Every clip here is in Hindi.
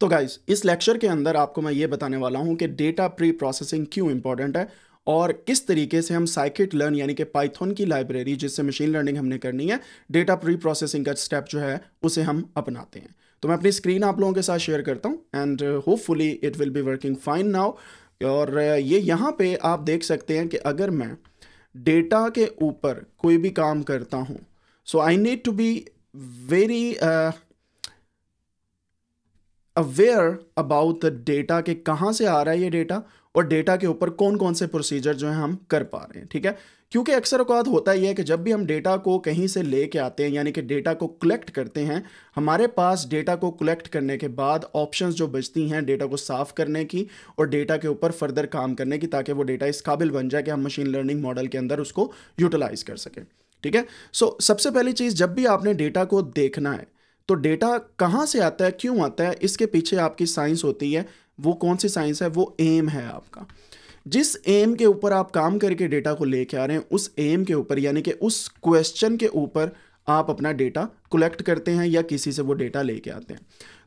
तो गाइज इस लेक्चर के अंदर आपको मैं ये बताने वाला हूँ कि डेटा प्री प्रोसेसिंग क्यों इंपॉर्टेंट है और किस तरीके से हम साइकिट लर्न यानी कि पाइथन की लाइब्रेरी जिससे मशीन लर्निंग हमने करनी है डेटा प्री प्रोसेसिंग का स्टेप जो है उसे हम अपनाते हैं तो मैं अपनी स्क्रीन आप लोगों के साथ शेयर करता हूँ and hopefully it will be working fine now और uh, ये यहाँ पे आप देख सकते हैं कि अगर मैं डेटा के ऊपर कोई भी काम करता हूँ so I need to be very aware about the data के कहाँ से आ रहा है ये डेटा और डेटा के ऊपर कौन कौन से प्रोसीजर जो है हम कर पा रहे हैं ठीक है क्योंकि अक्सर अकात होता ही है कि जब भी हम डेटा को कहीं से ले कर आते हैं यानी कि डेटा को कलेक्ट करते हैं हमारे पास डेटा को कलेक्ट करने के बाद ऑप्शंस जो बचती हैं डेटा को साफ़ करने की और डेटा के ऊपर फर्दर काम करने की ताकि वो डेटा इस काबिल बन जाए कि हम मशीन लर्निंग मॉडल के अंदर उसको यूटिलाइज़ कर सकें ठीक है सो so, सबसे पहली चीज़ जब भी आपने डेटा को देखना है तो डेटा कहाँ से आता है क्यों आता है इसके पीछे आपकी साइंस होती है वो कौन सी साइंस है वो एम है आपका जिस एम के ऊपर आप काम करके डेटा को लेके आ रहे हैं उस एम के ऊपर यानी कि उस क्वेश्चन के ऊपर आप अपना डेटा कलेक्ट करते हैं या किसी से वो डेटा लेके आते हैं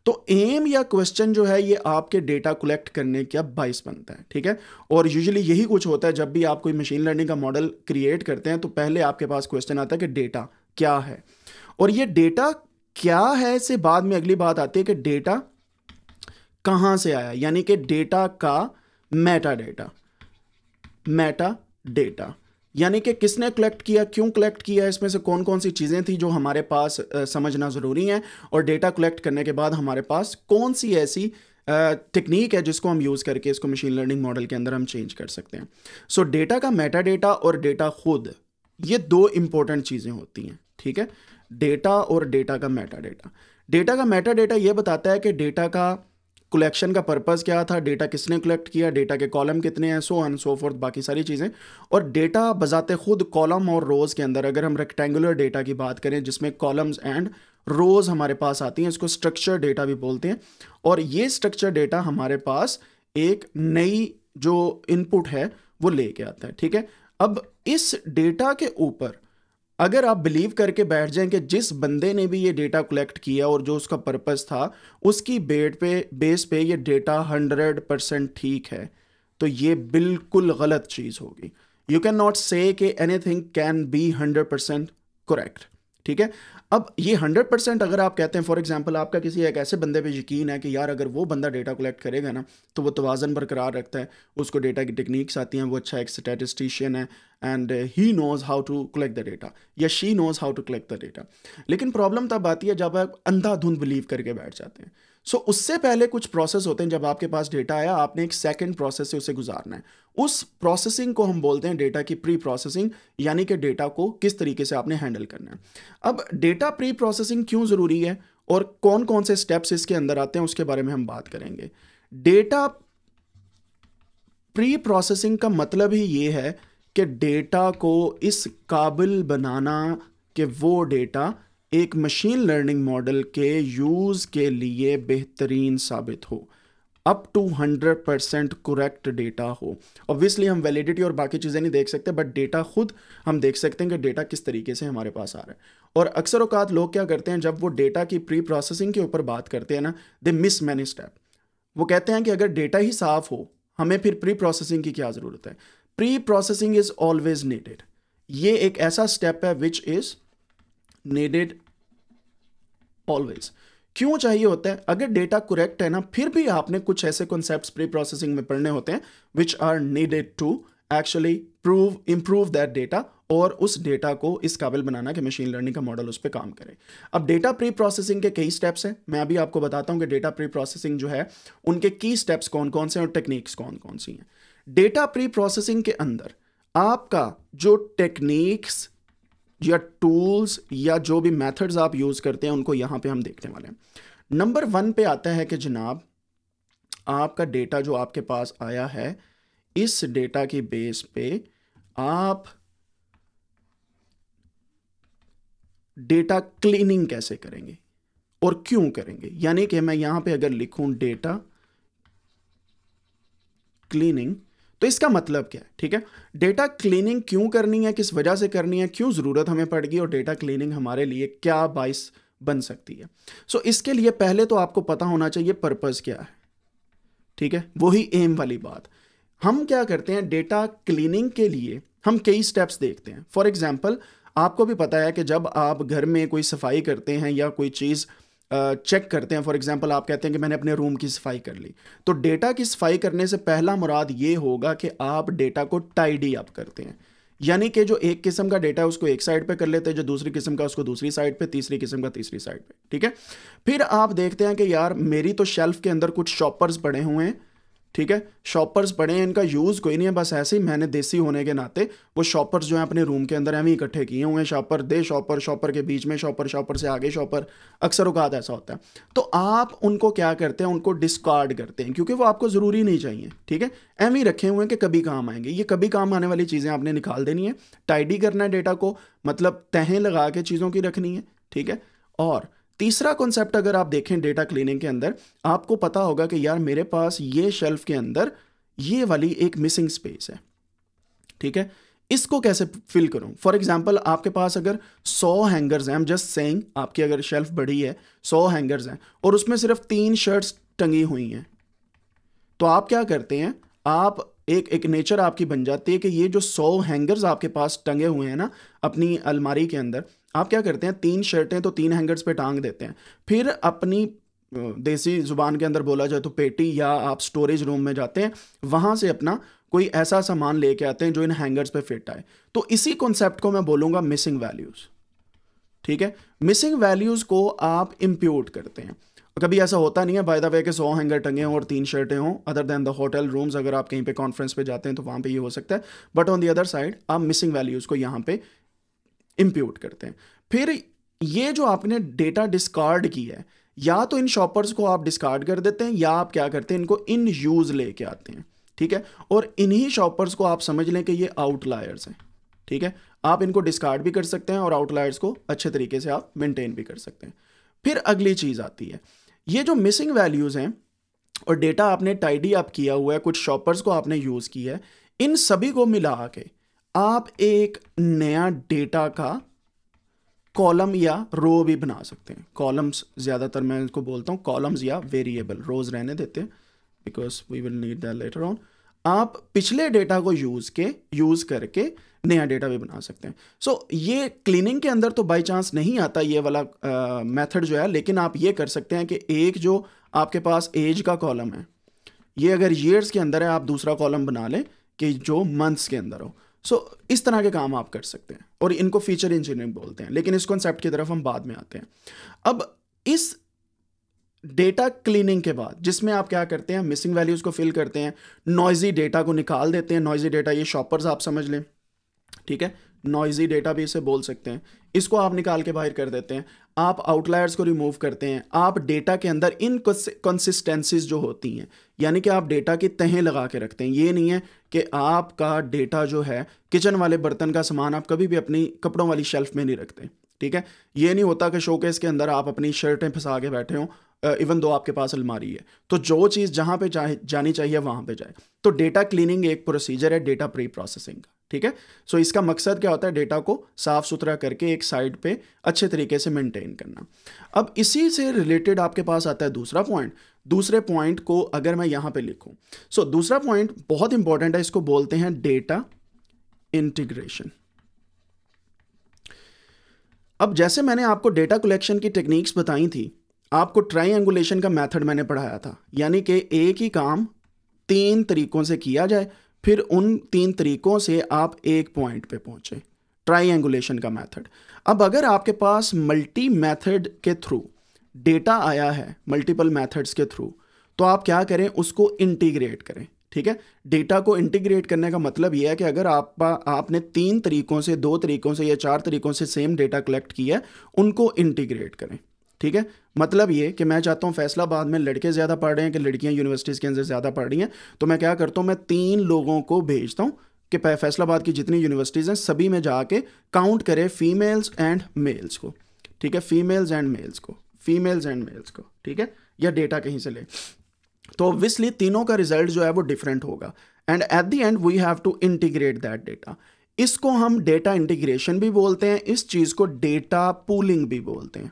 तो एम या क्वेश्चन जो है ये आपके डेटा कलेक्ट करने का बाइस बनता है ठीक है और यूजुअली यही कुछ होता है जब भी आप कोई मशीन लर्निंग का मॉडल क्रिएट करते हैं तो पहले आपके पास क्वेश्चन आता है कि डेटा क्या है और ये डेटा क्या है से बाद में अगली बात आती है कि डेटा कहां से आया यानी कि डेटा का मेटा डेटा मेटा डेटा यानी कि किसने कलेक्ट किया क्यों कलेक्ट किया इसमें से कौन कौन सी चीज़ें थी जो हमारे पास आ, समझना ज़रूरी है और डेटा कलेक्ट करने के बाद हमारे पास कौन सी ऐसी टेक्निक है जिसको हम यूज़ करके इसको मशीन लर्निंग मॉडल के अंदर हम चेंज कर सकते हैं सो so, डेटा का मेटा डेटा और डेटा खुद ये दो इंपॉर्टेंट चीज़ें होती हैं ठीक है डेटा और डेटा का मेटा डेटा डेटा का मेटा डेटा ये बताता है कि डेटा का कलेक्शन का पर्पज़ क्या था डेटा किसने कलेक्ट किया डेटा के कॉलम कितने हैं सो ऑन सो फोर्थ बाकी सारी चीज़ें और डेटा बजाते खुद कॉलम और रोज़ के अंदर अगर हम रेक्टेंगुलर डेटा की बात करें जिसमें कॉलम्स एंड रोज़ हमारे पास आती हैं इसको स्ट्रक्चर डेटा भी बोलते हैं और ये स्ट्रक्चर डेटा हमारे पास एक नई जो इनपुट है वो लेके आता है ठीक है अब इस डेटा के ऊपर अगर आप बिलीव करके बैठ जाएं कि जिस बंदे ने भी ये डेटा कलेक्ट किया और जो उसका पर्पस था उसकी बेट पे बेस पे ये डेटा हंड्रेड परसेंट ठीक है तो ये बिल्कुल गलत चीज़ होगी you cannot say anything can be hundred percent correct ठीक है अब ये हंड्रेड परसेंट अगर आप कहते हैं फॉर एग्जाम्पल आपका किसी एक ऐसे बंदे पे यकीन है कि यार अगर वो बंदा डेटा कलेक्ट करेगा ना तो वो तोज़न बरकरार रखता है उसको डेटा की टेक्निक्स आती हैं वो अच्छा एक स्टेटिस्टिशियन है and he knows how to collect the data या she knows how to collect the data लेकिन प्रॉब्लम तब आती है जब आप अंधाधुंध बिलीव करके बैठ जाते हैं सो so, उससे पहले कुछ प्रोसेस होते हैं जब आपके पास डेटा आया आपने एक सेकेंड प्रोसेस से उसे गुजारना है उस प्रोसेसिंग को हम बोलते हैं डेटा की प्री प्रोसेसिंग यानी कि डेटा को किस तरीके से आपने हैंडल करना है अब डेटा प्री प्रोसेसिंग क्यों ज़रूरी है और कौन कौन से स्टेप्स इसके अंदर आते हैं उसके बारे में हम बात करेंगे डेटा प्री प्रोसेसिंग का मतलब ही ये है कि डेटा को इस काबिल बनाना कि वो डेटा एक मशीन लर्निंग मॉडल के यूज़ के लिए बेहतरीन साबित हो up to hundred percent correct data हो ऑब्वियसली हम वैलिडिटी और बाकी चीज़ें नहीं देख सकते बट डेटा खुद हम देख सकते हैं कि डेटा किस तरीके से हमारे पास आ रहा है और अक्सर अवकात लोग क्या करते हैं जब वो डेटा की प्री प्रोसेसिंग के ऊपर बात करते हैं ना दे मिस मैनी स्टेप वो कहते हैं कि अगर डेटा ही साफ हो हमें फिर प्री प्रोसेसिंग की क्या ज़रूरत है preprocessing is always needed ये एक ऐसा स्टेप है विच इज़ नीडेड ऑलवेज क्यों चाहिए होता है अगर डेटा करेक्ट है ना फिर भी आपने कुछ ऐसे कॉन्सेप्ट प्री प्रोसेसिंग में पढ़ने होते हैं which are needed to actually prove improve that data और उस डेटा को इस काबिल बनाना कि मशीन लर्निंग का मॉडल उस पर काम करे अब डेटा प्री प्रोसेसिंग के कई स्टेप्स हैं मैं अभी आपको बताता हूँ कि डेटा प्री प्रोसेसिंग जो है उनके की स्टेप्स कौन कौन से हैं और टेक्निक्स कौन कौन सी हैं डेटा प्री प्रोसेसिंग के अंदर आपका जो टेक्निक्स या टूल्स या जो भी मेथड्स आप यूज़ करते हैं उनको यहाँ पे हम देखने वाले हैं नंबर वन पे आता है कि जनाब आपका डेटा जो आपके पास आया है इस डेटा की बेस पे आप डेटा क्लीनिंग कैसे करेंगे और क्यों करेंगे यानी कि मैं यहां पे अगर लिखूं डेटा क्लीनिंग तो इसका मतलब क्या है ठीक है डेटा क्लीनिंग क्यों करनी है किस वजह से करनी है क्यों ज़रूरत हमें पड़गी और डेटा क्लीनिंग हमारे लिए क्या बाइस बन सकती है सो so, इसके लिए पहले तो आपको पता होना चाहिए पर्पज़ क्या है ठीक है वही एम वाली बात हम क्या करते हैं डेटा क्लीनिंग के लिए हम कई स्टेप्स देखते हैं फॉर एग्जाम्पल आपको भी पता है कि जब आप घर में कोई सफाई करते हैं या कोई चीज़ चेक करते हैं फॉर एग्जांपल आप कहते हैं कि मैंने अपने रूम की सफाई कर ली तो डेटा की सफाई करने से पहला मुराद ये होगा कि आप डेटा को टाइडी अप करते हैं यानी कि जो एक किस्म का डेटा है उसको एक साइड पे कर लेते हैं जो दूसरी किस्म का उसको दूसरी साइड पे तीसरी किस्म का तीसरी साइड पे ठीक है फिर आप देखते हैं कि यार मेरी तो शेल्फ के अंदर कुछ शॉपर्स पड़े हुए हैं ठीक है शॉपर्स पड़े हैं इनका यूज़ कोई नहीं है बस ऐसे ही मैंने देसी होने के नाते वो शॉपर्स जो हैं अपने रूम के अंदर हमें इकट्ठे किए हुए हैं शॉपर दे शॉपर शॉपर के बीच में शॉपर शॉपर से आगे शॉपर अक्सर उकात ऐसा होता है तो आप उनको क्या करते हैं उनको डिस्कार्ड करते हैं क्योंकि वो आपको ज़रूरी नहीं चाहिए ठीक है एम ही रखे हुए हैं कि कभी काम आएंगे ये कभी काम आने वाली चीज़ें आपने निकाल देनी है टाइडी करना है डेटा को मतलब तहें लगा के चीज़ों की रखनी है ठीक है और तीसरा कॉन्सेप्ट अगर आप देखें डेटा क्लीनिंग के अंदर आपको पता होगा कि यार मेरे पास ये शेल्फ के अंदर ये वाली एक मिसिंग स्पेस है ठीक है इसको कैसे फिल करूं फॉर एग्जाम्पल आपके पास अगर 100 हैंगर्स हैं जस्ट सेइंग आपकी अगर शेल्फ बड़ी है 100 हैंगर्स हैं और उसमें सिर्फ तीन शर्ट्स टंगी हुई हैं तो आप क्या करते हैं आप एक एक नेचर आपकी बन जाती है कि ये जो 100 हैंगर्स आपके पास टंगे हुए हैं ना अपनी अलमारी के अंदर आप क्या करते हैं तीन शर्टें तो तीन हैंगर्स पे टांग देते हैं फिर अपनी देसी ज़ुबान के अंदर बोला जाए तो पेटी या आप स्टोरेज रूम में जाते हैं वहाँ से अपना कोई ऐसा सामान लेके आते हैं जो इन हैंगर्स पे फिट आए तो इसी कॉन्सेप्ट को मैं बोलूँगा मिसिंग वैल्यूज़ ठीक है मिसिंग वैल्यूज़ को आप इम्प्यूट करते हैं कभी ऐसा होता नहीं है बाय द वे के सौ हैंगर टंगे हों और तीन शर्टें हों other than the hotel rooms अगर आप कहीं पे कॉन्फ्रेंस पे जाते हैं तो वहाँ पे ये हो सकता है but on the other side आप मिसिंग वैल्यूज़ को यहाँ पे इम्प्यूट करते हैं फिर ये जो आपने डेटा डिस्कार्ड की है या तो इन शॉपर्स को आप डिस्कार्ड कर देते हैं या आप क्या करते हैं इनको इन यूज़ लेके आते हैं ठीक है और इन्हीं शॉपर्स को आप समझ लें कि ये आउटलायर्स हैं ठीक है आप इनको डिस्कार्ड भी कर सकते हैं और आउटलायर्स को अच्छे तरीके से आप मेंटेन भी कर सकते हैं फिर अगली चीज़ आती है ये जो मिसिंग वैल्यूज़ हैं और डेटा आपने टाइडी आप किया हुआ है कुछ शॉपर्स को आपने यूज़ किया है इन सभी को मिला के आप एक नया डेटा का कॉलम या रो भी बना सकते हैं कॉलम्स ज़्यादातर मैं इसको बोलता हूँ कॉलम्स या वेरिएबल रोज़ रहने देते हैं because we will need that later on आप पिछले डेटा को यूज़ के यूज़ करके नया डेटा भी बना सकते हैं सो so, ये क्लीनिंग के अंदर तो बाई चांस नहीं आता ये वाला मेथड uh, जो है लेकिन आप ये कर सकते हैं कि एक जो आपके पास एज का कॉलम है ये अगर ईयर्स के अंदर है आप दूसरा कॉलम बना लें कि जो मंथ्स के अंदर हो सो so, इस तरह के काम आप कर सकते हैं और इनको फीचर इंजीनियरिंग बोलते हैं लेकिन इस कॉन्सेप्ट की तरफ हम बाद में आते हैं अब इस डेटा क्लीनिंग के बाद जिसमें आप क्या करते हैं मिसिंग वैल्यूज़ को फिल करते हैं नॉइजी डेटा को निकाल देते हैं नॉइजी डेटा ये शॉपर्स आप समझ लें ठीक है नॉइजी डेटा भी इसे बोल सकते हैं इसको आप निकाल के बाहर कर देते हैं आप आउटलायर्स को रिमूव करते हैं आप डेटा के अंदर इन कंसिस्टेंसीज जो होती हैं यानी कि आप डेटा की तहें लगा के रखते हैं ये नहीं है कि आपका डेटा जो है किचन वाले बर्तन का सामान आप कभी भी अपनी कपड़ों वाली शेल्फ में नहीं रखते ठीक है ये नहीं होता कि शोकेस के अंदर आप अपनी शर्टें फंसा के बैठे हो इवन दो आपके पास अलमारी है तो जो चीज़ जहाँ पे जा, जानी चाहिए वहाँ पे जाए तो डेटा क्लीनिंग एक प्रोसीजर है डेटा प्री प्रोसेसिंग का ठीक है सो so, इसका मकसद क्या होता है डेटा को साफ सुथरा करके एक साइड पे अच्छे तरीके से मेंटेन करना अब इसी से रिलेटेड आपके पास आता है दूसरा पॉइंट दूसरे पॉइंट को अगर मैं यहां पे लिखूं सो so, दूसरा पॉइंट बहुत इंपॉर्टेंट है इसको बोलते हैं डेटा इंटीग्रेशन अब जैसे मैंने आपको डेटा कलेक्शन की टेक्निक्स बताई थी आपको ट्राई का मैथड मैंने पढ़ाया था यानी कि एक ही काम तीन तरीकों से किया जाए फिर उन तीन तरीकों से आप एक पॉइंट पे पहुंचे ट्राइंगुलेशन का मेथड अब अगर आपके पास मल्टी मेथड के थ्रू डेटा आया है मल्टीपल मेथड्स के थ्रू तो आप क्या करें उसको इंटीग्रेट करें ठीक है डेटा को इंटीग्रेट करने का मतलब यह है कि अगर आप आपने तीन तरीकों से दो तरीकों से या चार तरीकों से सेम डेटा कलेक्ट किया है उनको इंटीग्रेट करें ठीक है मतलब ये कि मैं चाहता हूँ फैसलाबाद में लड़के ज़्यादा पढ़ रहे हैं कि लड़कियाँ यूनिवर्सिटीज़ के अंदर ज़्यादा पढ़ रही हैं तो मैं क्या करता हूँ मैं तीन लोगों को भेजता हूँ कि फैसलाबाद की जितनी यूनिवर्सिटीज़ हैं सभी में जाके काउंट करें फीमेल्स एंड मेल्स को ठीक है फीमेल्स एंड मेल्स को फीमेल्स एंड मेल्स को ठीक है या डेटा कहीं से ले तो ऑब्वियसली तीनों का रिजल्ट जो है वो डिफरेंट होगा and at the end we have to integrate that data इसको हम डेटा इंटीग्रेशन भी बोलते हैं इस चीज़ को डेटा पूलिंग भी बोलते हैं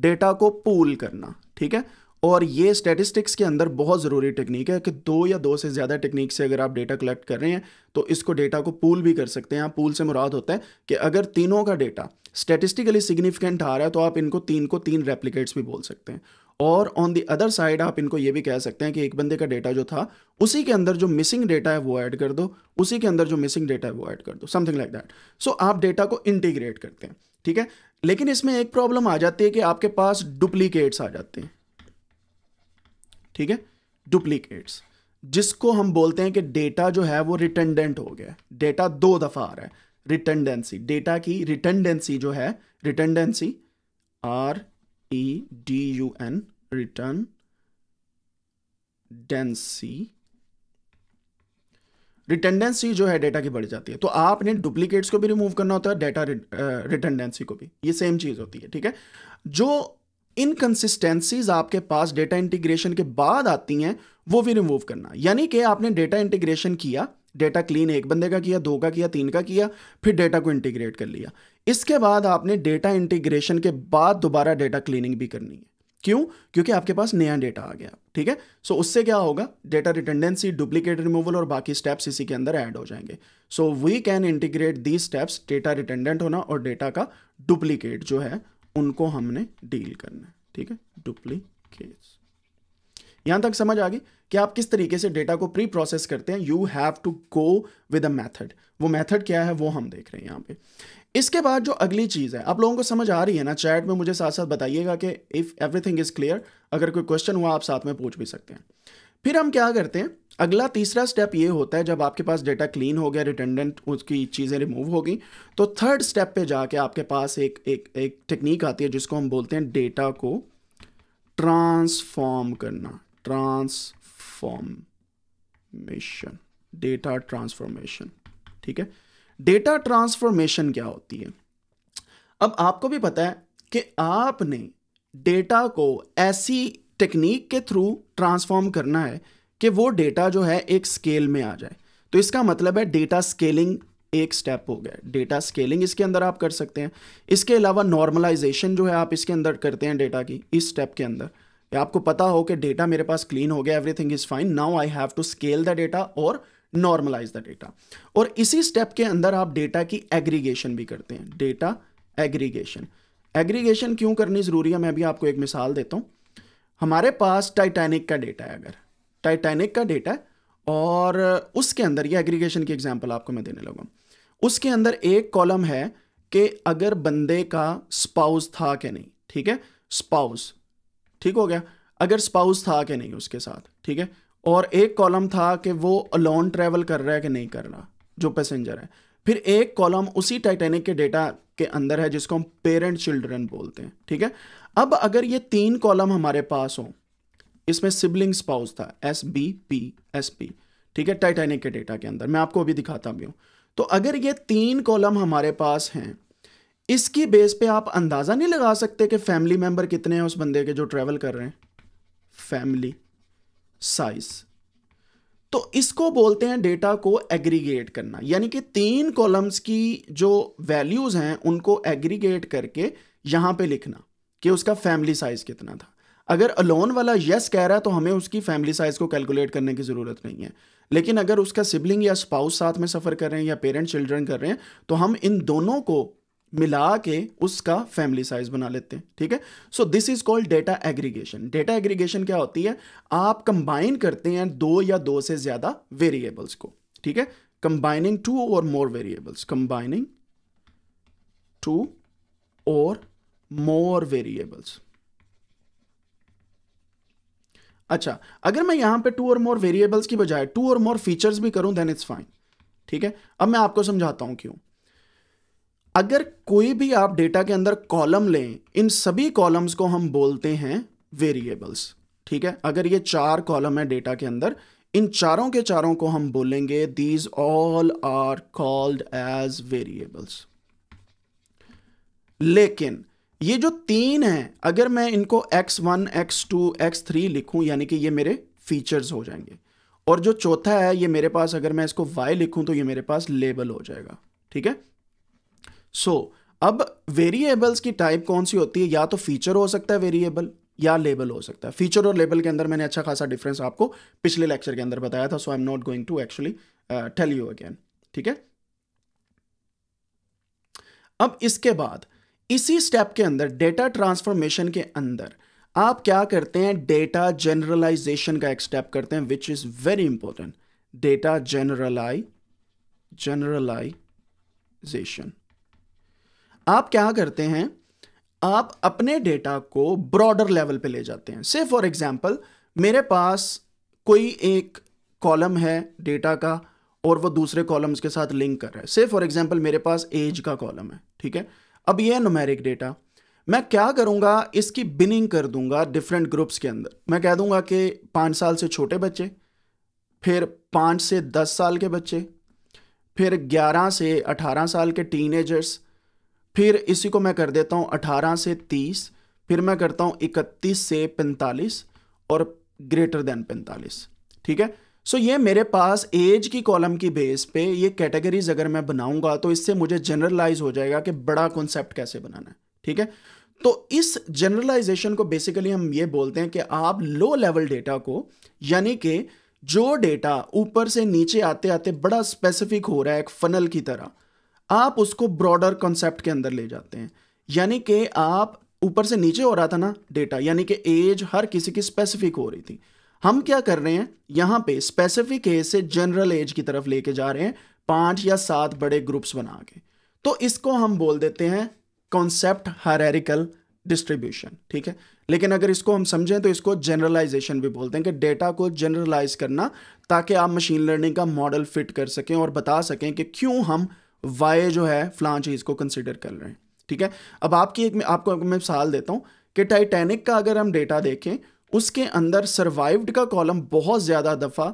डेटा को पूल करना ठीक है और ये स्टेटिस्टिक्स के अंदर बहुत ज़रूरी टेक्निक है कि दो या दो से ज़्यादा टेक्निक से अगर आप डेटा कलेक्ट कर रहे हैं तो इसको डेटा को पूल भी कर सकते हैं आप पूल से मुराद होता है कि अगर तीनों का डेटा स्टेटिस्टिकली सिग्निफिकेंट आ रहा है तो आप इनको तीन को तीन रेप्लीकेट्स भी बोल सकते हैं और ऑन दी अदर साइड आप इनको ये भी कह सकते हैं कि एक बंदे का डेटा जो था उसी के अंदर जो मिसिंग डेटा है वो ऐड कर दो उसी के अंदर जो मिसिंग डेटा है वो ऐड कर दो समथिंग लाइक दैट सो आप डेटा को इंटीग्रेट करते हैं ठीक है लेकिन इसमें एक प्रॉब्लम आ जाती है कि आपके पास डुप्लीकेट्स आ जाते हैं ठीक है डुप्लीकेट्स जिसको हम बोलते हैं कि डेटा जो है वो रिटेंडेंट हो गया डेटा दो दफ़ा आ रहा है रिटेंडेंसी डेटा की रिटेंडेंसी जो है redundancy R E D U N redundancy redundancy जो है डेटा की बढ़ जाती है तो आपने डुप्लीकेट्स को भी रिमूव करना होता है डेटा रिटेंडेंसी को भी ये सेम चीज़ होती है ठीक है जो इनकन्सिस्टेंसीज आपके पास डेटा इंटीग्रेशन के बाद आती हैं वो भी रिमूव करना यानी कि आपने डेटा इंटीग्रेशन किया डेटा क्लीन एक बंदे का किया दो का किया तीन का किया फिर डेटा को इंटीग्रेट कर लिया इसके बाद आपने डेटा इंटीग्रेशन के बाद दोबारा डेटा क्लीनिंग भी करनी है क्यों क्योंकि आपके पास नया डेटा आ गया ठीक है सो उससे क्या होगा डेटा रिटेंडेंसी डुप्लीकेट रिमूवल और बाकी स्टेप्स इसी के अंदर ऐड हो जाएंगे so we can integrate these steps data redundant होना और डेटा का डुप्लीकेट जो है उनको हमने डील करना है ठीक है डुप्लीकेट यहां तक समझ आ गई कि आप किस तरीके से डेटा को प्री प्रोसेस करते हैं you have to go with a method वो मैथड क्या है वो हम देख रहे हैं यहां पे इसके बाद जो अगली चीज़ है आप लोगों को समझ आ रही है ना चैट में मुझे साथ साथ बताइएगा कि इफ़ एवरीथिंग इज़ क्लियर अगर कोई क्वेश्चन हुआ आप साथ में पूछ भी सकते हैं फिर हम क्या करते हैं अगला तीसरा स्टेप ये होता है जब आपके पास डेटा क्लीन हो गया रिटेंडेंट उसकी चीज़ें रिमूव होगी तो थर्ड स्टेप पे जाके आपके पास एक एक एक टेक्निक आती है जिसको हम बोलते हैं डेटा को ट्रांसफॉर्म करना ट्रांसफॉर्मेशन डेटा ट्रांसफॉर्मेशन ठीक है डेटा ट्रांसफॉर्मेशन क्या होती है अब आपको भी पता है कि आपने डेटा को ऐसी टेक्निक के थ्रू ट्रांसफॉर्म करना है कि वो डेटा जो है एक स्केल में आ जाए तो इसका मतलब है डेटा स्केलिंग एक स्टेप हो गया डेटा स्केलिंग इसके अंदर आप कर सकते हैं इसके अलावा नॉर्मलाइजेशन जो है आप इसके अंदर करते हैं डेटा की इस स्टेप के अंदर आपको पता हो कि डेटा मेरे पास क्लीन हो गया everything is fine now I have to scale the data और नॉर्मलाइज द डेटा और इसी स्टेप के अंदर आप डेटा की एग्रीगेशन भी करते हैं डेटा एग्रीगेशन एग्रीगेशन क्यों करनी ज़रूरी है मैं भी आपको एक मिसाल देता हूँ हमारे पास टाइटैनिक का डेटा है अगर टाइटैनिक का डेटा है और उसके अंदर ये एग्रीगेशन की एग्जांपल आपको मैं देने लगा उसके अंदर एक कॉलम है कि अगर बंदे का स्पाउस था कि नहीं ठीक है स्पाउस ठीक हो गया अगर स्पाउस था कि नहीं उसके साथ ठीक है और एक कॉलम था कि वो अलोन ट्रैवल कर रहा है कि नहीं कर रहा जो पैसेंजर है फिर एक कॉलम उसी टाइटेनिक के डेटा के अंदर है जिसको हम पेरेंट चिल्ड्रन बोलते हैं ठीक है अब अगर ये तीन कॉलम हमारे पास हो इसमें सिबलिंग स्पाउस था S B P S P ठीक है टाइटेनिक के डेटा के अंदर मैं आपको अभी दिखाता भी हूँ तो अगर ये तीन कॉलम हमारे पास हैं इसकी बेस पे आप अंदाज़ा नहीं लगा सकते कि फैमिली मेंबर कितने हैं उस बंदे के जो ट्रैवल कर रहे हैं फैमिली साइज तो इसको बोलते हैं डेटा को एग्रीगेट करना यानी कि तीन कॉलम्स की जो वैल्यूज़ हैं उनको एग्रीगेट करके यहां पे लिखना कि उसका फैमिली साइज़ कितना था अगर अलोन वाला यस कह रहा है तो हमें उसकी फैमिली साइज़ को कैलकुलेट करने की ज़रूरत नहीं है लेकिन अगर उसका सिबलिंग या स्पाउस साथ में सफ़र कर रहे हैं या पेरेंट चिल्ड्रन कर रहे हैं तो हम इन दोनों को मिला के उसका फैमिली साइज बना लेते हैं ठीक है so this is called data aggregation data aggregation क्या होती है आप कंबाइन करते हैं दो या दो से ज्यादा वेरिएबल्स को ठीक है कंबाइनिंग टू और मोर वेरिएबल्स कंबाइनिंग टू और मोर वेरिएबल्स अच्छा अगर मैं यहां पे टू और मोर वेरिएबल्स की बजाय टू और मोर फीचर्स भी करूं देन इट्स फाइन ठीक है अब मैं आपको समझाता हूं क्यों अगर कोई भी आप डेटा के अंदर कॉलम लें इन सभी कॉलम्स को हम बोलते हैं वेरिएबल्स ठीक है अगर ये चार कॉलम है डेटा के अंदर इन चारों के चारों को हम बोलेंगे these all are called age variables लेकिन ये जो तीन हैं अगर मैं इनको x1, x2, x3 लिखूं यानी कि ये मेरे फीचर्स हो जाएंगे और जो चौथा है ये मेरे पास अगर मैं इसको y लिखूं तो ये मेरे पास लेबल हो जाएगा ठीक है सो so, अब वेरिएबल्स की टाइप कौन सी होती है या तो फीचर हो सकता है वेरिएबल या लेबल हो सकता है फीचर और लेबल के अंदर मैंने अच्छा खासा डिफरेंस आपको पिछले लेक्चर के अंदर बताया था so I am not going to actually tell you again ठीक है अब इसके बाद इसी स्टेप के अंदर डेटा ट्रांसफॉर्मेशन के अंदर आप क्या करते हैं डेटा जनरलाइजेशन का एक स्टेप करते हैं which is very important data जनरलाइ जनरलाइजेशन आप क्या करते हैं आप अपने डेटा को ब्रॉडर लेवल पे ले जाते हैं से फॉर एग्जांपल मेरे पास कोई एक कॉलम है डेटा का और वो दूसरे कॉलम्स के साथ लिंक कर रहा है से फॉर एग्जांपल मेरे पास एज का कॉलम है ठीक है अब ये है नोमेरिक डेटा मैं क्या करूँगा इसकी बिनिंग कर दूंगा डिफरेंट ग्रुप्स के अंदर मैं कह दूंगा कि पाँच साल से छोटे बच्चे फिर पाँच से दस साल के बच्चे फिर ग्यारह से अठारह साल के टीनेजर्स फिर इसी को मैं कर देता हूँ अठारह से तीस फिर मैं करता हूँ इकतीस से पैंतालीस और ग्रेटर देन पैंतालीस ठीक है सो so, ये मेरे पास एज की कॉलम की बेस पे ये कैटेगरीज अगर मैं बनाऊंगा तो इससे मुझे जनरलाइज हो जाएगा कि बड़ा कॉन्सेप्ट कैसे बनाना है ठीक है तो इस जनरलाइजेशन को बेसिकली हम ये बोलते हैं कि आप लो लेवल डेटा को यानी कि जो डेटा ऊपर से नीचे आते आते बड़ा स्पेसिफिक हो रहा है एक फनल की तरह आप उसको ब्रॉडर कॉन्सेप्ट के अंदर ले जाते हैं यानी कि आप ऊपर से नीचे हो रहा था ना डेटा यानी कि एज हर किसी की स्पेसिफिक हो रही थी हम क्या कर रहे हैं यहाँ पे स्पेसिफिक एज से जनरल एज की तरफ लेके जा रहे हैं पांच या सात बड़े ग्रुप्स बना के तो इसको हम बोल देते हैं कॉन्सेप्ट हरेरिकल डिस्ट्रीब्यूशन ठीक है लेकिन अगर इसको हम समझें तो इसको जनरलाइजेशन भी बोलते हैं कि डेटा को जनरलाइज करना ताकि आप मशीन लर्निंग का मॉडल फिट कर सकें और बता सकें कि क्यों हम वाई जो है फ्लान चीज़ को कंसिडर कर रहे हैं ठीक है अब आपकी एक आपको मैं मिसाल देता हूँ कि टाइटैनिक का अगर हम डेटा देखें उसके अंदर सर्वाइव्ड का कॉलम बहुत ज़्यादा दफ़ा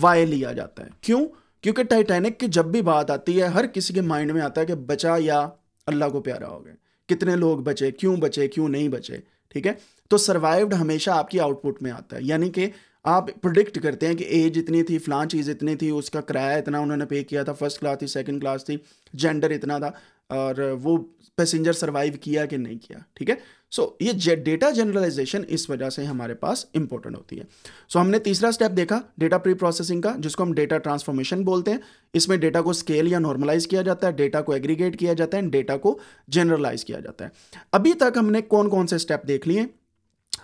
वाई लिया जाता है क्यों क्योंकि टाइटैनिक की जब भी बात आती है हर किसी के माइंड में आता है कि बचा या अल्लाह को प्यारा हो गया कितने लोग बचे क्यों बचे क्यों नहीं बचे ठीक है तो सर्वाइव्ड हमेशा आपकी आउटपुट में आता है यानी कि आप प्रोडिक्ट करते हैं कि एज इतनी थी फ्लान चीज़ इतनी थी उसका किराया इतना उन्होंने पे किया था फर्स्ट क्लास थी सेकंड क्लास थी जेंडर इतना था और वो पैसेंजर सर्वाइव किया कि नहीं किया ठीक है सो so, ये जे, डेटा जनरलाइजेशन इस वजह से हमारे पास इंपॉर्टेंट होती है सो so, हमने तीसरा स्टेप देखा डेटा प्री प्रोसेसिंग का जिसको हम डेटा ट्रांसफॉर्मेशन बोलते हैं इसमें डेटा को स्केल या नॉर्मलाइज किया जाता है डेटा को एग्रीगेट किया जाता है एंड डेटा को जनरलाइज किया जाता है अभी तक हमने कौन कौन से स्टेप देख लिए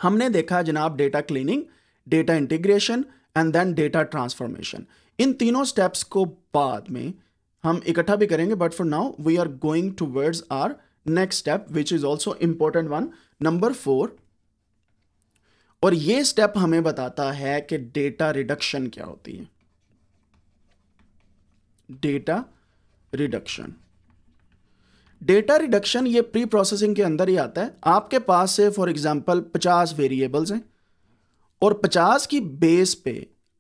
हमने देखा जनाब data cleaning data integration and then data transformation इन तीनों स्टेप्स को बाद में हम इकट्ठा भी करेंगे but for now we are going towards our next step which is also important one number four और ये स्टेप हमें बताता है कि डेटा रिडक्शन क्या होती है डेटा रिडक्शन डेटा रिडक्शन ये प्री प्रोसेसिंग के अंदर ही आता है आपके पास से फॉर एग्जांपल 50 वेरिएबल्स हैं और 50 की बेस पे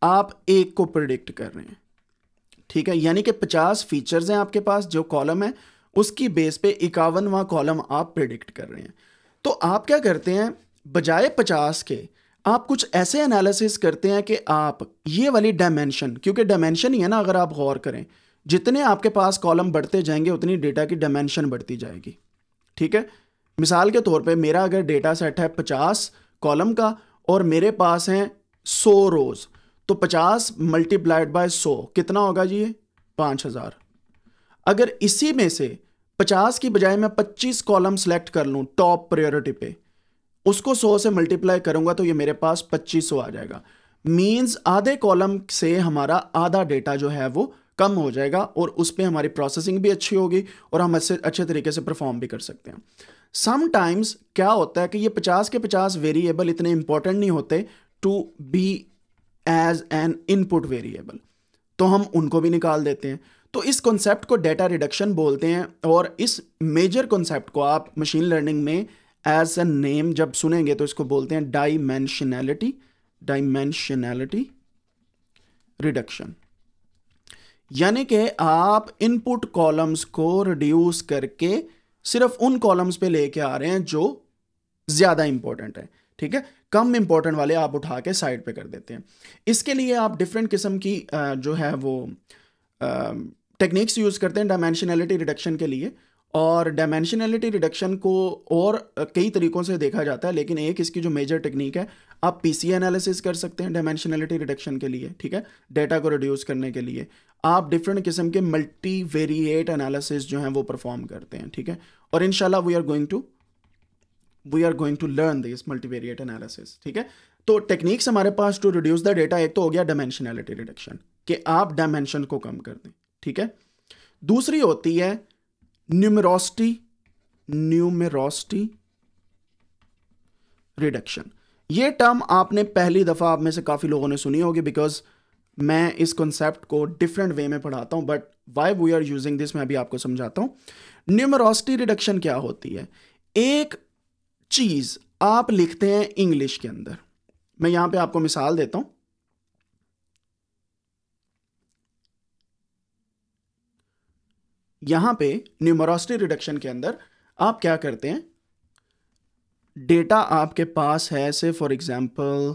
आप एक को प्रिडिक्ट कर रहे हैं ठीक है यानी कि 50 फीचर्स हैं आपके पास जो कॉलम है उसकी बेस पे इक्यावनवा कॉलम आप प्रिडिक्ट कर रहे हैं तो आप क्या करते हैं बजाय पचास के आप कुछ ऐसे एनालिसिस करते हैं कि आप ये वाली डायमेंशन क्योंकि डायमेंशन ही है ना अगर आप गौर करें जितने आपके पास कॉलम बढ़ते जाएंगे उतनी डेटा की डायमेंशन बढ़ती जाएगी ठीक है मिसाल के तौर पे मेरा अगर डेटा सेट है पचास कॉलम का और मेरे पास हैं सौ रोज़ तो पचास मल्टीप्लाइड बाय सौ कितना होगा जी ये पाँच हज़ार अगर इसी में से पचास की बजाय मैं पच्चीस कॉलम सेलेक्ट कर लूँ टॉप प्रायोरिटी पे उसको सौ से मल्टीप्लाई करूँगा तो ये मेरे पास पच्चीस सौ आ जाएगा मीन्स आधे कॉलम से हमारा आधा डेटा जो है वो कम हो जाएगा और उस पर हमारी प्रोसेसिंग भी अच्छी होगी और हम अच्छे अच्छे तरीके से परफॉर्म भी कर सकते हैं समटाइम्स क्या होता है कि ये पचास के पचास वेरिएबल इतने इंपॉर्टेंट नहीं होते to be as an input variable तो हम उनको भी निकाल देते हैं तो इस कॉन्सेप्ट को डेटा रिडक्शन बोलते हैं और इस मेजर कॉन्सेप्ट को आप मशीन लर्निंग में एज ए नेम जब सुनेंगे तो इसको बोलते हैं डाइमेंशनैलिटी डाइमेंशनैलिटी रिडक्शन यानी कि आप इनपुट कॉलम्स को रिड्यूस करके सिर्फ उन कॉलम्स पे लेके आ रहे हैं जो ज़्यादा इंपॉर्टेंट है ठीक है कम इंपॉर्टेंट वाले आप उठा के साइड पे कर देते हैं इसके लिए आप डिफरेंट किस्म की जो है वो टेक्निक्स यूज़ करते हैं डायमेंशनैलिटी रिडक्शन के लिए और डायमेंशनलिटी रिडक्शन को और कई तरीक़ों से देखा जाता है लेकिन एक इसकी जो मेजर टेक्निक है आप पीसी एनालिसिस कर सकते हैं डायमेंशनलिटी रिडक्शन के लिए ठीक है डेटा को रिड्यूस करने के लिए आप डिफरेंट किस्म के मल्टी वेरिएट एनालिसिस जो हैं वो परफॉर्म करते हैं ठीक है और इन we are going to we are going to learn this multivariate analysis ठीक है तो टेक्निक्स हमारे पास टू रिड्यूस द डेटा एक तो हो गया डायमेंशनैलिटी रिडक्शन कि आप डायमेंशन को कम कर दें ठीक है दूसरी होती है न्यूमेरोसिटी न्यूमेरोसिटी रिडक्शन ये टर्म आपने पहली दफ़ा आप में से काफ़ी लोगों ने सुनी होगी बिकॉज मैं इस कॉन्सेप्ट को डिफरेंट वे में पढ़ाता हूं but why we are using this मैं अभी आपको समझाता हूँ न्यूमेरोसिटी रिडक्शन क्या होती है एक चीज़ आप लिखते हैं इंग्लिश के अंदर मैं यहां पे आपको मिसाल देता हूँ यहां पे न्यूमरोसिटी रिडक्शन के अंदर आप क्या करते हैं डेटा आपके पास है से for example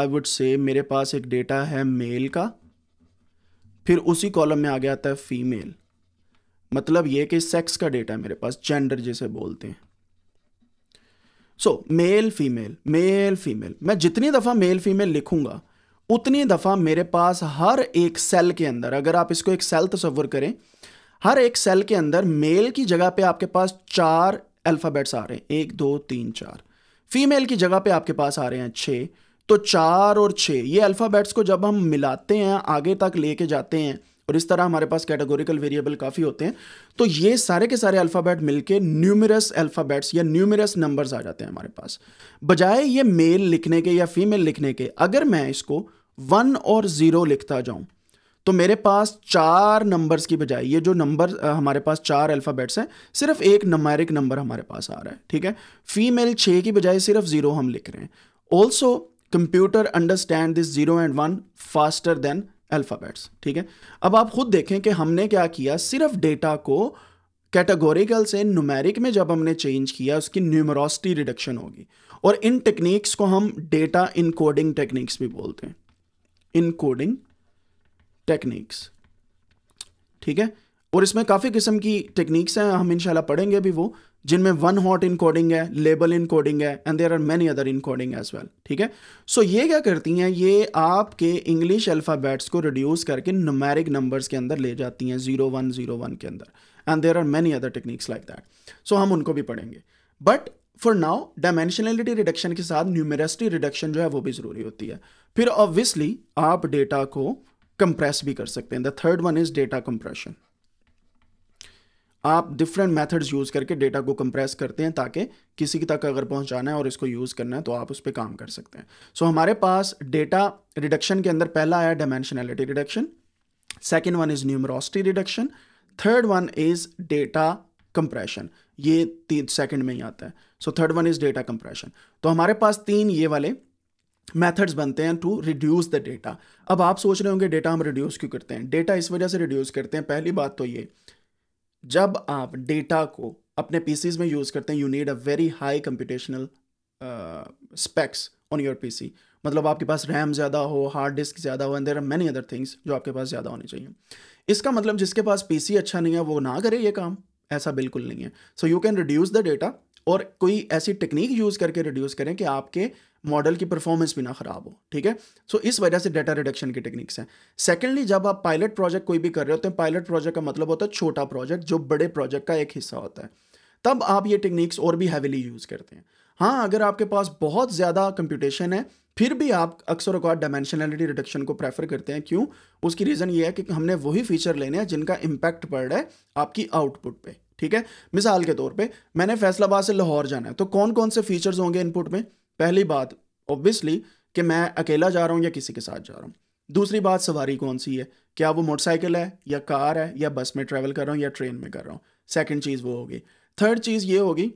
I would say मेरे पास एक डेटा है मेल का फिर उसी कॉलम में आ गया था फीमेल मतलब ये कि सेक्स का डेटा मेरे पास जेंडर जिसे बोलते हैं so male female male female मैं जितनी दफ़ा मेल फीमेल लिखूंगा उतनी दफ़ा मेरे पास हर एक सेल के अंदर अगर आप इसको एक सेल तस्वर करें हर एक सेल के अंदर मेल की जगह पे आपके पास चार अल्फ़ाबेट्स आ रहे हैं एक दो तीन चार फीमेल की जगह पे आपके पास आ रहे हैं छः तो चार और छः ये अल्फ़ाबेट्स को जब हम मिलाते हैं आगे तक लेके जाते हैं और इस तरह हमारे पास कैटेगोरिकल वेरिएबल काफ़ी होते हैं तो ये सारे के सारे अल्फ़ाबेट मिलके न्यूमरस अल्फ़ाबेट्स या न्यूमरस नंबर्स आ जाते हैं हमारे पास बजाय ये मेल लिखने के या फीमेल लिखने के अगर मैं इसको वन और ज़ीरो लिखता जाऊँ तो मेरे पास चार नंबर्स की बजाय ये जो नंबर हमारे पास चार अल्फ़ाबेट्स हैं सिर्फ एक नमेरिक नंबर हमारे पास आ रहा है ठीक है फीमेल छः की बजाय सिर्फ ज़ीरो हम लिख रहे हैं also computer understand this zero and one faster than alphabets ठीक है अब आप खुद देखें कि हमने क्या किया सिर्फ डेटा को कैटेगोरिकल से नुमेरिक में जब हमने चेंज किया उसकी न्यूमरोसिटी रिडक्शन होगी और इन टेक्निक्स को हम डेटा इनकोडिंग टेक्निक्स भी बोलते हैं इनकोडिंग टेक्निक्स ठीक है और इसमें काफ़ी किस्म की टेक्निक्स हैं हम इंशाल्लाह पढ़ेंगे भी वो जिनमें वन हॉट इनकोडिंग है लेबल इनकोडिंग है and there are many other encoding as well ठीक है सो so, ये क्या करती हैं ये आपके इंग्लिश अल्फ़ाबेट्स को रिड्यूस करके नुमेरिक नंबर्स के अंदर ले जाती हैं जीरो वन जीरो वन के अंदर and there are many other techniques like that so हम उनको भी पढ़ेंगे but for now dimensionality reduction के साथ न्यूमेरसिटी रिडक्शन जो है वो भी ज़रूरी होती है फिर ऑब्वियसली आप डेटा को कंप्रेस भी कर सकते हैं the third one is data compression आप डिफरेंट मेथड्स यूज़ करके डेटा को कंप्रेस करते हैं ताकि किसी तक अगर पहुंचाना है और इसको यूज़ करना है तो आप उस पर काम कर सकते हैं सो so, हमारे पास डेटा रिडक्शन के अंदर पहला आया dimensionality reduction second one is numerosity reduction third one is data compression ये तीन सेकेंड में ही आता है so third one is data compression तो हमारे पास तीन ये वाले मेथड्स बनते हैं टू रिड्यूस द डेटा अब आप सोच रहे होंगे डेटा हम रिड्यूस क्यों करते हैं डेटा इस वजह से रिड्यूस करते हैं पहली बात तो ये जब आप डेटा को अपने पीसीज में यूज़ करते हैं you need a very high computational specs on your PC मतलब आपके पास रैम ज़्यादा हो हार्ड डिस्क ज़्यादा हो and there are many other things जो आपके पास ज़्यादा होनी चाहिए इसका मतलब जिसके पास पीसी अच्छा नहीं है वो ना करे ये काम ऐसा बिल्कुल नहीं है so you can reduce the data और कोई ऐसी टेक्निक यूज़ करके रिड्यूस करें कि आपके मॉडल की परफॉर्मेंस भी ना ख़राब हो ठीक है सो इस वजह से डेटा रिडक्शन की टेक्निक्स हैं सेकेंडली जब आप पायलट प्रोजेक्ट कोई भी कर रहे होते हैं पायलट प्रोजेक्ट का मतलब होता है छोटा प्रोजेक्ट जो बड़े प्रोजेक्ट का एक हिस्सा होता है तब आप ये टेक्निक्स और भी हैविली यूज़ करते हैं हाँ अगर आपके पास बहुत ज़्यादा कंप्यूटेशन है फिर भी आप अक्सर अकॉर्ड डायमेंशनलिटी रिडक्शन को प्रेफर करते हैं क्यों उसकी रीज़न ये है कि हमने वही फीचर लेने हैं जिनका इम्पैक्ट पड़ रहा है आपकी आउटपुट पे ठीक है मिसाल के तौर पे मैंने फैसलाबाद से लाहौर जाना है तो कौन कौन से फीचर्स होंगे इनपुट में पहली बात ऑब्वियसली कि मैं अकेला जा रहा हूँ या किसी के साथ जा रहा हूँ दूसरी बात सवारी कौन सी है क्या वो मोटरसाइकिल है या कार है या बस में ट्रैवल कर रहा हूँ या ट्रेन में कर रहा हूँ सेकेंड चीज़ वो होगी थर्ड चीज़ ये होगी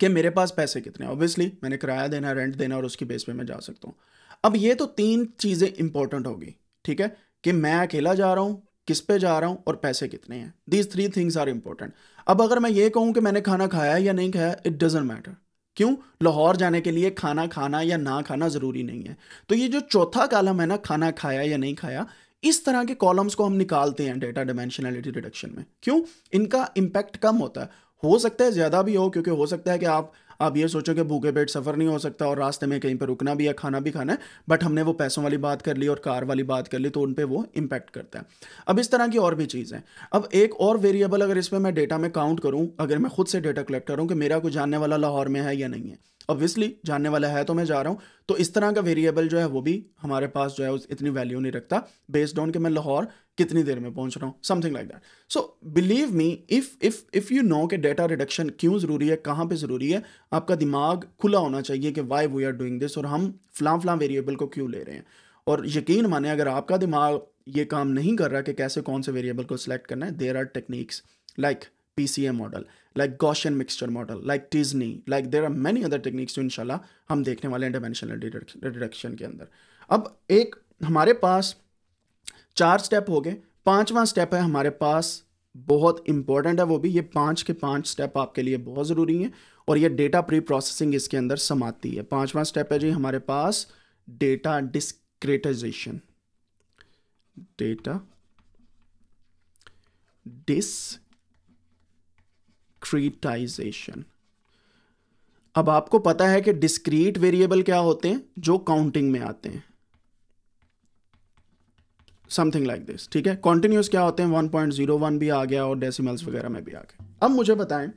कि मेरे पास पैसे कितने ऑब्वियसली मैंने किराया देना रेंट देना और उसकी बेस पे मैं जा सकता हूँ अब ये तो तीन चीज़ें इंपॉर्टेंट होगी ठीक है कि मैं अकेला जा रहा हूँ किस पे जा रहा हूँ और पैसे कितने हैं these three things are important अब अगर मैं ये कहूँ कि मैंने खाना खाया है या नहीं खाया इट डजेंट मैटर क्यों लाहौर जाने के लिए खाना खाना या ना खाना ज़रूरी नहीं है तो ये जो चौथा कॉलम है ना खाना खाया या नहीं खाया इस तरह के कॉलम्स को हम निकालते हैं डेटा डायमेंशनलिटी रिडक्शन में क्यों इनका इंपैक्ट कम होता है हो सकता है ज़्यादा भी हो क्योंकि हो सकता है कि आप आप ये सोचो कि भूखे पेट सफ़र नहीं हो सकता और रास्ते में कहीं पर रुकना भी है खाना भी खाना है बट हमने वो पैसों वाली बात कर ली और कार वाली बात कर ली तो उन पर वो इम्पैक्ट करता है अब इस तरह की और भी चीज़ें अब एक और वेरिएबल अगर इस पर मैं डेटा में काउंट करूँ अगर मैं खुद से डेटा कलेक्ट करूँ कि मेरा कुछ जानने वाला लाहौर में है या नहीं है ऑब्वियसली जानने वाला है तो मैं जा रहा हूँ तो इस तरह का वेरिएबल जो है वो भी हमारे पास जो है उस इतनी वैल्यू नहीं रखता बेस्ड ऑन कि मैं लाहौर कितनी देर में पहुंच रहा हूँ something like that so believe me if if if you know कि डेटा रिडक्शन क्यों ज़रूरी है कहाँ पर ज़रूरी है आपका दिमाग खुला होना चाहिए कि why we are doing this और हम फ्लां फ्लां वेरिएबल को क्यों ले रहे हैं और यकीन माने अगर आपका दिमाग ये काम नहीं कर रहा कि कैसे कौन से वेरिएबल को सिलेक्ट करना है there are techniques like P C model like Gaussian mixture model, like Disney, like there are many other techniques जो इनशाला हम देखने वाले हैं डायमेंशनल डिडक्शन के अंदर अब एक हमारे पास चार स्टेप हो गए पांचवा स्टेप है हमारे पास बहुत इंपॉर्टेंट है वो भी ये पांच के पांच स्टेप आपके लिए बहुत ज़रूरी है और ये डेटा प्री प्रोसेसिंग इसके अंदर समाती है पांचवा स्टेप है जी हमारे पास data discretization data dis discretization अब आपको पता है कि डिस्क्रीट वेरिएबल क्या होते हैं जो काउंटिंग में आते हैं समथिंग लाइक दिस ठीक है कॉन्टिन्यूस क्या होते हैं 1.01 भी आ गया और डेसिमल्स वगैरह में भी आ गया अब मुझे बताएं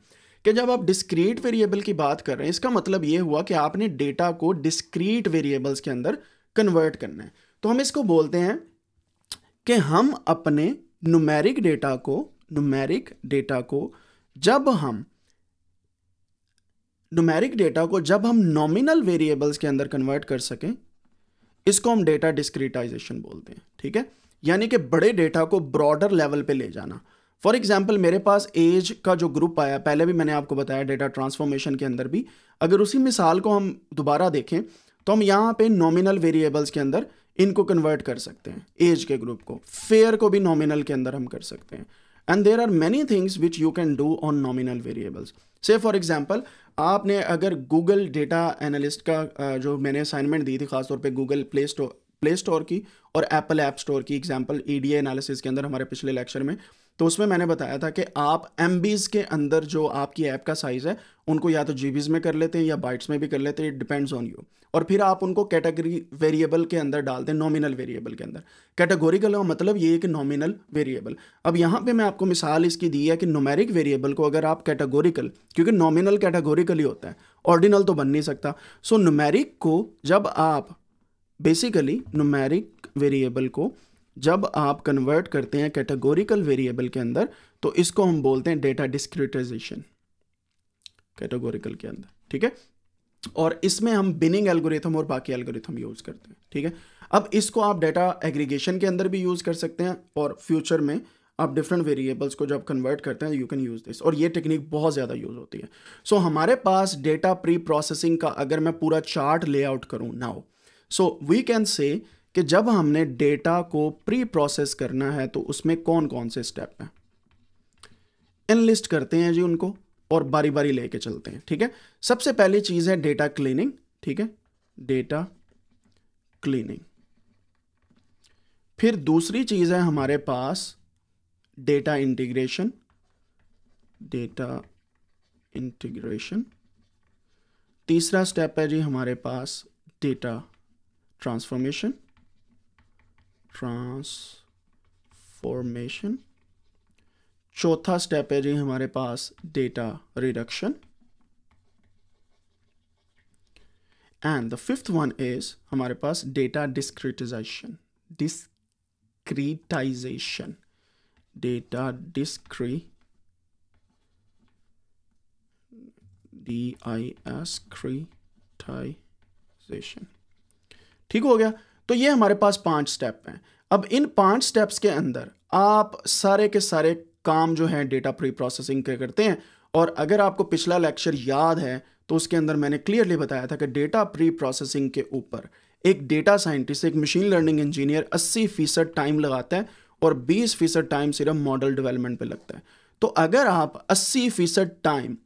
कि जब आप डिस्क्रीट वेरिएबल की बात कर रहे हैं इसका मतलब ये हुआ कि आपने डेटा को डिस्क्रीट वेरिएबल्स के अंदर कन्वर्ट करना है तो हम इसको बोलते हैं कि हम अपने नुमेरिक डेटा को नुमेरिक डेटा को जब हम नुमेरिक डेटा को जब हम नॉमिनल वेरिएबल्स के अंदर कन्वर्ट कर सकें इसको हम डेटा डिस्क्रिटाइजेशन बोलते हैं ठीक है यानी कि बड़े डेटा को ब्रॉडर लेवल पे ले जाना फॉर एग्जाम्पल मेरे पास एज का जो ग्रुप आया पहले भी मैंने आपको बताया डेटा ट्रांसफॉर्मेशन के अंदर भी अगर उसी मिसाल को हम दोबारा देखें तो हम यहाँ पे नॉमिनल वेरिएबल्स के अंदर इनको कन्वर्ट कर सकते हैं एज के ग्रुप को फेयर को भी नॉमिनल के अंदर हम कर सकते हैं and there are many things which you can do on nominal variables से फॉर एग्जाम्पल आपने अगर गूगल डेटा एनालिस्ट का जो मैंने असाइनमेंट दी थी खासतौर पर Google Play Store Play Store की और एप्पल ऐप स्टोर की एग्जाम्पल ई डी एनालिसिस के अंदर हमारे पिछले लेक्चर में तो उसमें मैंने बताया था कि आप एम के अंदर जो आपकी ऐप का साइज़ है उनको या तो जी में कर लेते हैं या बाइट्स में भी कर लेते हैं इट डिपेंड्स ऑन यू और फिर आप उनको कैटेगरी वेरिएबल के अंदर डालते हैं नॉमिनल वेरिएबल के अंदर कैटेगोरिकल का मतलब ये है कि नॉमिनल वेरिएबल अब यहाँ पे मैं आपको मिसाल इसकी दी है कि नोमेरिक वेरिएबल को अगर आप कैटेगोरिकल क्योंकि नॉमिनल कैटेगोरिकल ही होता है ऑर्डिनल तो बन नहीं सकता सो नोमेरिक को जब आप बेसिकली नोमेरिक वेरिएबल को जब आप कन्वर्ट करते हैं कैटेगोरिकल वेरिएबल के अंदर तो इसको हम बोलते हैं डेटा डिस्क्रिटाइजेशन कैटेगोरिकल के अंदर ठीक है और इसमें हम बिनिंग एल्गोरिथम और बाकी एल्गोरिथम यूज़ करते हैं ठीक है अब इसको आप डेटा एग्रीगेशन के अंदर भी यूज़ कर सकते हैं और फ्यूचर में आप डिफरेंट वेरिएबल्स को जब कन्वर्ट करते हैं यू कैन यूज़ दिस और ये टेक्निक बहुत ज़्यादा यूज़ होती है सो so, हमारे पास डेटा प्री प्रोसेसिंग का अगर मैं पूरा चार्ट लेआउट करूं now so we can say कि जब हमने डेटा को प्री प्रोसेस करना है तो उसमें कौन कौन से स्टेप हैं इनलिस्ट करते हैं जी उनको और बारी बारी लेके चलते हैं ठीक है सबसे पहली चीज़ है डेटा क्लीनिंग ठीक है डेटा क्लीनिंग फिर दूसरी चीज़ है हमारे पास डेटा इंटीग्रेशन डेटा इंटीग्रेशन तीसरा स्टेप है जी हमारे पास डेटा ट्रांसफॉर्मेशन ट्रांसफॉर्मेशन चौथा स्टेप है जी हमारे पास data reduction and the fifth one is हमारे पास data discretization discretization data discre D I S cretization ठीक हो गया तो ये हमारे पास पांच स्टेप हैं अब इन पांच स्टेप्स के अंदर आप सारे के सारे काम जो है डेटा प्री प्रोसेसिंग के करते हैं और अगर आपको पिछला लेक्चर याद है तो उसके अंदर मैंने क्लियरली बताया था कि डेटा प्री प्रोसेसिंग के ऊपर एक डेटा साइंटिस्ट एक मशीन लर्निंग इंजीनियर 80 फीसद टाइम लगाता है और 20 फीसद टाइम सिर्फ मॉडल डेवलपमेंट पे लगता है तो अगर आप 80 फीसद टाइम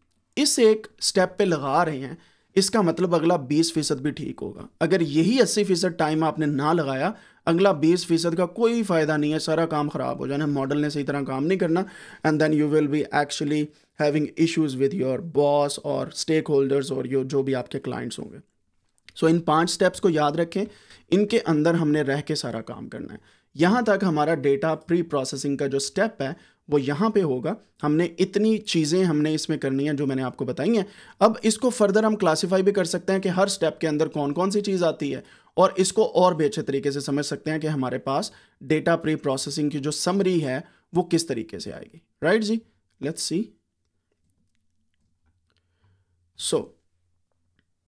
इस एक स्टेप पे लगा रहे हैं इसका मतलब अगला बीस फीसद भी ठीक होगा अगर यही अस्सी फीसद टाइम आपने ना लगाया अगला बीस फीसद का कोई फ़ायदा नहीं है सारा काम ख़राब हो जाना मॉडल ने सही तरह काम नहीं करना and then you will be actually having issues with your boss और स्टेक होल्डर्स और यो जो भी आपके क्लाइंट्स होंगे सो so, इन पांच स्टेप्स को याद रखें इनके अंदर हमने रह के सारा काम करना है यहाँ तक हमारा डेटा प्री प्रोसेसिंग का जो स्टेप है वो यहाँ पे होगा हमने इतनी चीज़ें हमने इसमें करनी है जो मैंने आपको बताई हैं अब इसको फर्दर हम क्लासीफाई भी कर सकते हैं कि हर स्टेप के अंदर कौन कौन सी चीज़ आती है और इसको और भी अच्छे तरीके से समझ सकते हैं कि हमारे पास डेटा प्री प्रोसेसिंग की जो समरी है वो किस तरीके से आएगी राइट right जी लेट्स सी सो